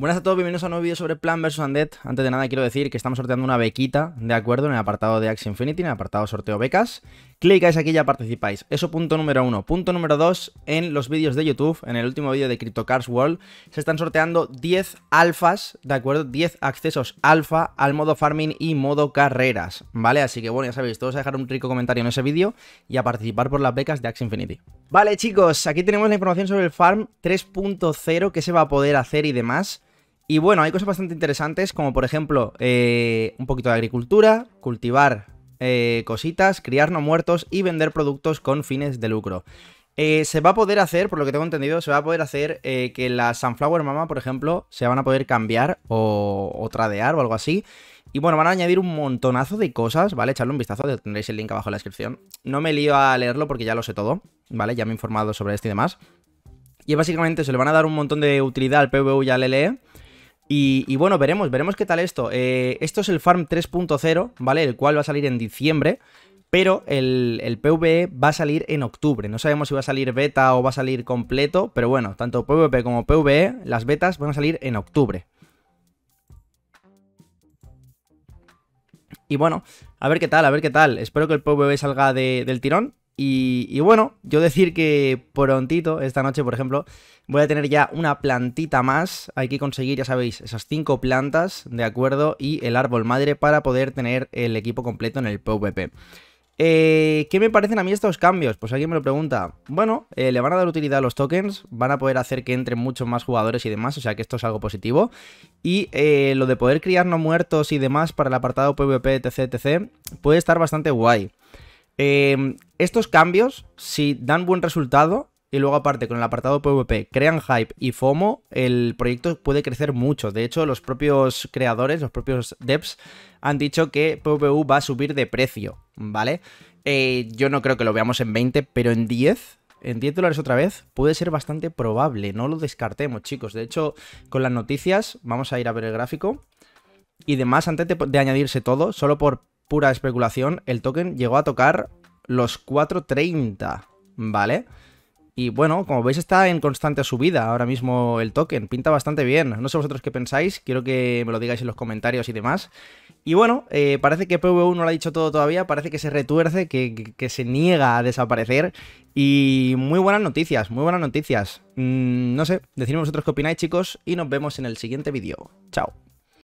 Buenas a todos, bienvenidos a un nuevo vídeo sobre Plan vs. Undead. Antes de nada quiero decir que estamos sorteando una bequita, ¿de acuerdo? En el apartado de Axe Infinity, en el apartado sorteo becas. Clicáis aquí y ya participáis. Eso punto número uno. Punto número dos, en los vídeos de YouTube, en el último vídeo de cars World, se están sorteando 10 alfas, ¿de acuerdo? 10 accesos alfa al modo farming y modo carreras, ¿vale? Así que bueno, ya sabéis, todos a dejar un rico comentario en ese vídeo y a participar por las becas de Axe Infinity. Vale chicos, aquí tenemos la información sobre el farm 3.0, Que se va a poder hacer y demás. Y bueno, hay cosas bastante interesantes, como por ejemplo, eh, un poquito de agricultura, cultivar eh, cositas, criar no muertos y vender productos con fines de lucro. Eh, se va a poder hacer, por lo que tengo entendido, se va a poder hacer que la Sunflower Mama, por ejemplo, se van a poder cambiar o, tradear o algo así. Y bueno, van a añadir un montonazo de cosas, ¿vale? Echarle un vistazo, tendréis el link abajo en la descripción. No me lío a leerlo porque ya lo sé todo, ¿vale? Ya me he informado sobre esto y demás. Y básicamente se le van a dar un montón de utilidad al PvU y al LE. Y, bueno, veremos, veremos qué tal esto. Eh, esto es el Farm 3.0, ¿vale? El cual va a salir en diciembre, pero el, PvE va a salir en octubre. No sabemos si va a salir beta o va a salir completo, pero bueno, tanto PvP como PvE, las betas van a salir en octubre. Y bueno, a ver qué tal, a ver qué tal. Espero que el PvE salga del tirón, y, bueno, yo decir que prontito, esta noche, por ejemplo, voy a tener ya una plantita más. Hay que conseguir, ya sabéis, esas cinco plantas, ¿de acuerdo? Y el árbol madre para poder tener el equipo completo en el PvP. Eh, ¿Qué me parecen a mí estos cambios? Pues alguien me lo pregunta. Bueno, eh, le van a dar utilidad a los tokens, van a poder hacer que entren muchos más jugadores y demás, o sea que esto es algo positivo. Y eh, lo de poder criar no muertos y demás para el apartado PvP, etc, etc, puede estar bastante guay. Eh, estos cambios, si dan buen resultado, y luego aparte con el apartado PvP crean hype y FOMO, el proyecto puede crecer mucho. De hecho, los propios creadores, los propios devs, han dicho que PvP va a subir de precio, ¿vale? Eh, yo no creo que lo veamos en 20, pero en 10 en 10 dólares otra vez puede ser bastante probable, no lo descartemos chicos. De hecho, con las noticias, vamos a ir a ver el gráfico. Y demás, antes de añadirse todo, solo por pura especulación, el token llegó a tocar los 4.30, ¿vale? Y bueno, como veis está en constante subida ahora mismo el token, pinta bastante bien. No sé vosotros qué pensáis, quiero que me lo digáis en los comentarios y demás. Y bueno, eh, parece que pv no lo ha dicho todo todavía, parece que se retuerce, que, se niega a desaparecer. Y muy buenas noticias, muy buenas noticias. Mm, no sé, decidme vosotros qué opináis chicos y nos vemos en el siguiente vídeo. Chao.